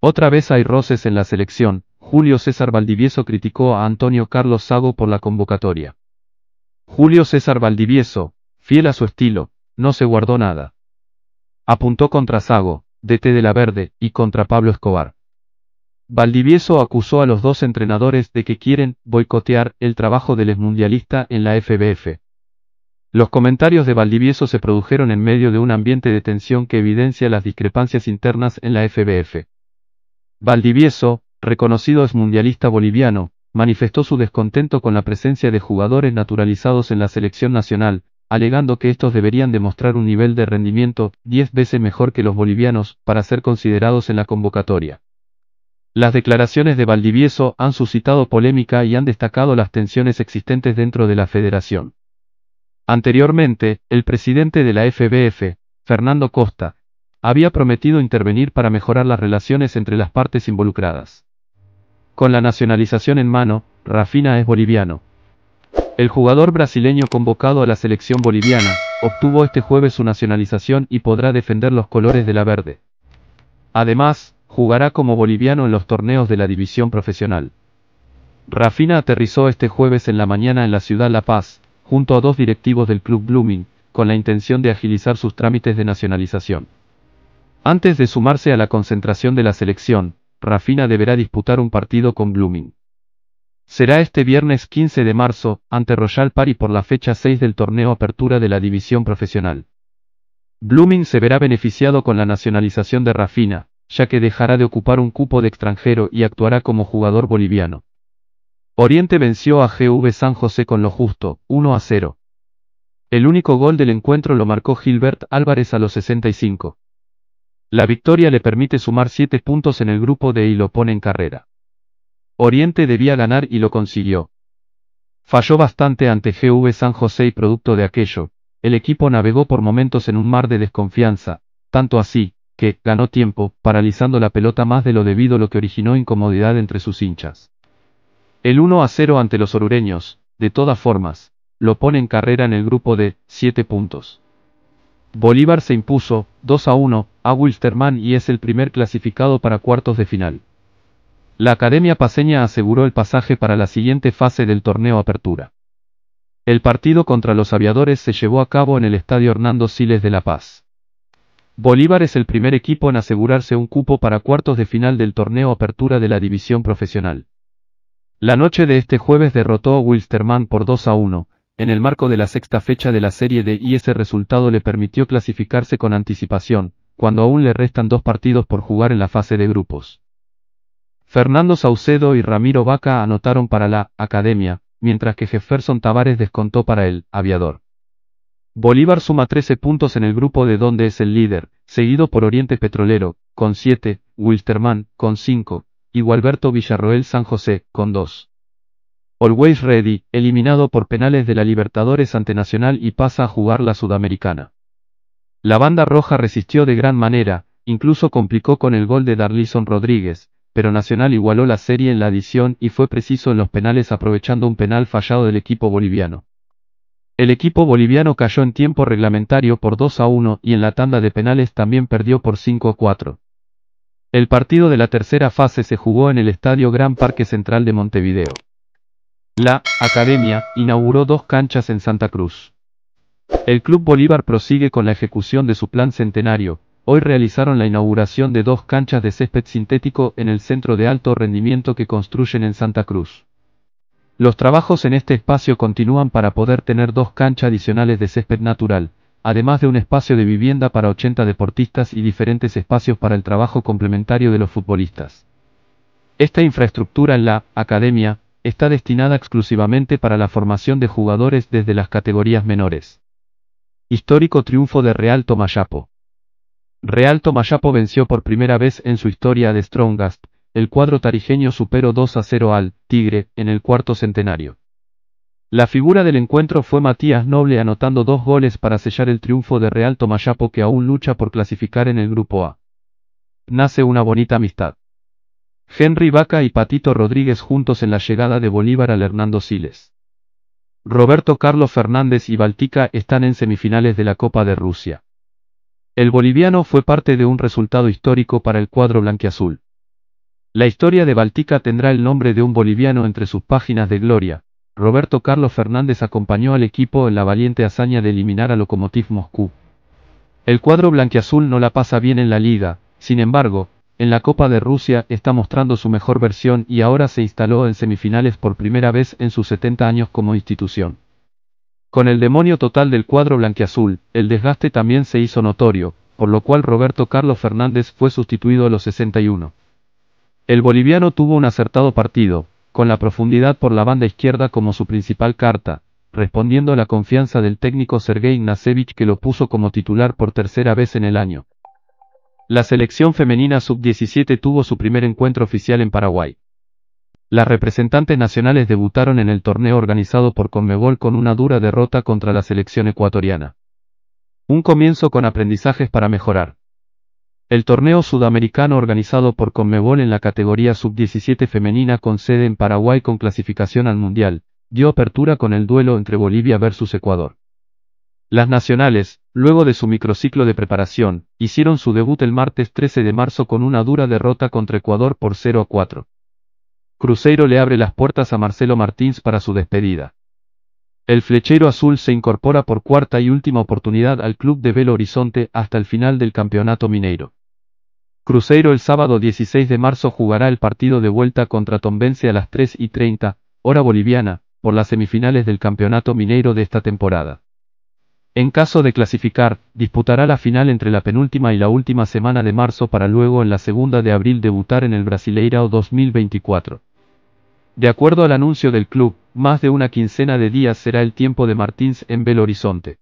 Otra vez hay roces en la selección, Julio César Valdivieso criticó a Antonio Carlos Sago por la convocatoria. Julio César Valdivieso, fiel a su estilo, no se guardó nada. Apuntó contra Sago, DT de la Verde, y contra Pablo Escobar. Valdivieso acusó a los dos entrenadores de que quieren boicotear el trabajo del exmundialista en la FBF. Los comentarios de Valdivieso se produjeron en medio de un ambiente de tensión que evidencia las discrepancias internas en la FBF. Valdivieso, reconocido es mundialista boliviano, manifestó su descontento con la presencia de jugadores naturalizados en la selección nacional, alegando que estos deberían demostrar un nivel de rendimiento 10 veces mejor que los bolivianos para ser considerados en la convocatoria. Las declaraciones de Valdivieso han suscitado polémica y han destacado las tensiones existentes dentro de la federación. Anteriormente, el presidente de la FBF, Fernando Costa, había prometido intervenir para mejorar las relaciones entre las partes involucradas. Con la nacionalización en mano, Rafina es boliviano. El jugador brasileño convocado a la selección boliviana, obtuvo este jueves su nacionalización y podrá defender los colores de la verde. Además, jugará como boliviano en los torneos de la división profesional. Rafina aterrizó este jueves en la mañana en la ciudad La Paz, junto a dos directivos del club Blooming, con la intención de agilizar sus trámites de nacionalización. Antes de sumarse a la concentración de la selección, Rafina deberá disputar un partido con Blooming. Será este viernes 15 de marzo, ante Royal Pari por la fecha 6 del torneo Apertura de la División Profesional. Blooming se verá beneficiado con la nacionalización de Rafina, ya que dejará de ocupar un cupo de extranjero y actuará como jugador boliviano. Oriente venció a GV San José con lo justo, 1 a 0. El único gol del encuentro lo marcó Gilbert Álvarez a los 65. La victoria le permite sumar 7 puntos en el grupo D y lo pone en carrera. Oriente debía ganar y lo consiguió. Falló bastante ante GV San José y producto de aquello, el equipo navegó por momentos en un mar de desconfianza, tanto así, que, ganó tiempo, paralizando la pelota más de lo debido lo que originó incomodidad entre sus hinchas. El 1 a 0 ante los orureños, de todas formas, lo pone en carrera en el grupo de 7 puntos. Bolívar se impuso, 2 a 1, a Wilstermann y es el primer clasificado para cuartos de final. La Academia Paseña aseguró el pasaje para la siguiente fase del torneo Apertura. El partido contra los aviadores se llevó a cabo en el Estadio Hernando Siles de La Paz. Bolívar es el primer equipo en asegurarse un cupo para cuartos de final del torneo Apertura de la División Profesional. La noche de este jueves derrotó a Wilstermann por 2 a 1, en el marco de la sexta fecha de la serie D y ese resultado le permitió clasificarse con anticipación, cuando aún le restan dos partidos por jugar en la fase de grupos. Fernando Saucedo y Ramiro Vaca anotaron para la Academia, mientras que Jefferson Tavares descontó para el Aviador. Bolívar suma 13 puntos en el grupo de donde es el líder, seguido por Oriente Petrolero, con 7, Wilterman, con 5, y Gualberto Villarroel San José, con 2. Always Ready, eliminado por penales de la Libertadores ante Nacional y pasa a jugar la Sudamericana. La banda roja resistió de gran manera, incluso complicó con el gol de Darlison Rodríguez, pero Nacional igualó la serie en la adición y fue preciso en los penales aprovechando un penal fallado del equipo boliviano. El equipo boliviano cayó en tiempo reglamentario por 2 a 1 y en la tanda de penales también perdió por 5 a 4. El partido de la tercera fase se jugó en el Estadio Gran Parque Central de Montevideo. La Academia inauguró dos canchas en Santa Cruz. El Club Bolívar prosigue con la ejecución de su plan centenario. Hoy realizaron la inauguración de dos canchas de césped sintético en el centro de alto rendimiento que construyen en Santa Cruz. Los trabajos en este espacio continúan para poder tener dos canchas adicionales de césped natural, además de un espacio de vivienda para 80 deportistas y diferentes espacios para el trabajo complementario de los futbolistas. Esta infraestructura en la academia está destinada exclusivamente para la formación de jugadores desde las categorías menores. Histórico triunfo de Real Tomayapo. Real Tomayapo venció por primera vez en su historia de Strongast, el cuadro tarijeño superó 2 a 0 al Tigre en el cuarto centenario. La figura del encuentro fue Matías Noble anotando dos goles para sellar el triunfo de Real Tomayapo que aún lucha por clasificar en el grupo A. Nace una bonita amistad. Henry Vaca y Patito Rodríguez juntos en la llegada de Bolívar al Hernando Siles. Roberto Carlos Fernández y Baltica están en semifinales de la Copa de Rusia. El boliviano fue parte de un resultado histórico para el cuadro blanquiazul. La historia de Baltica tendrá el nombre de un boliviano entre sus páginas de gloria. Roberto Carlos Fernández acompañó al equipo en la valiente hazaña de eliminar a Lokomotiv Moscú. El cuadro blanquiazul no la pasa bien en la liga, sin embargo, en la Copa de Rusia está mostrando su mejor versión y ahora se instaló en semifinales por primera vez en sus 70 años como institución. Con el demonio total del cuadro blanquiazul, el desgaste también se hizo notorio, por lo cual Roberto Carlos Fernández fue sustituido a los 61. El boliviano tuvo un acertado partido, con la profundidad por la banda izquierda como su principal carta, respondiendo a la confianza del técnico Sergei Nasevich que lo puso como titular por tercera vez en el año. La selección femenina sub-17 tuvo su primer encuentro oficial en Paraguay. Las representantes nacionales debutaron en el torneo organizado por Conmebol con una dura derrota contra la selección ecuatoriana. Un comienzo con aprendizajes para mejorar. El torneo sudamericano organizado por Conmebol en la categoría sub-17 femenina con sede en Paraguay con clasificación al Mundial, dio apertura con el duelo entre Bolivia versus Ecuador. Las nacionales, luego de su microciclo de preparación, hicieron su debut el martes 13 de marzo con una dura derrota contra Ecuador por 0 a 4. Cruzeiro le abre las puertas a Marcelo Martins para su despedida. El flechero azul se incorpora por cuarta y última oportunidad al club de Belo Horizonte hasta el final del campeonato mineiro. Cruzeiro el sábado 16 de marzo jugará el partido de vuelta contra Tombense a las 3 y 30, hora boliviana, por las semifinales del campeonato mineiro de esta temporada. En caso de clasificar, disputará la final entre la penúltima y la última semana de marzo para luego en la segunda de abril debutar en el Brasileirao 2024. De acuerdo al anuncio del club, más de una quincena de días será el tiempo de Martins en Belo Horizonte.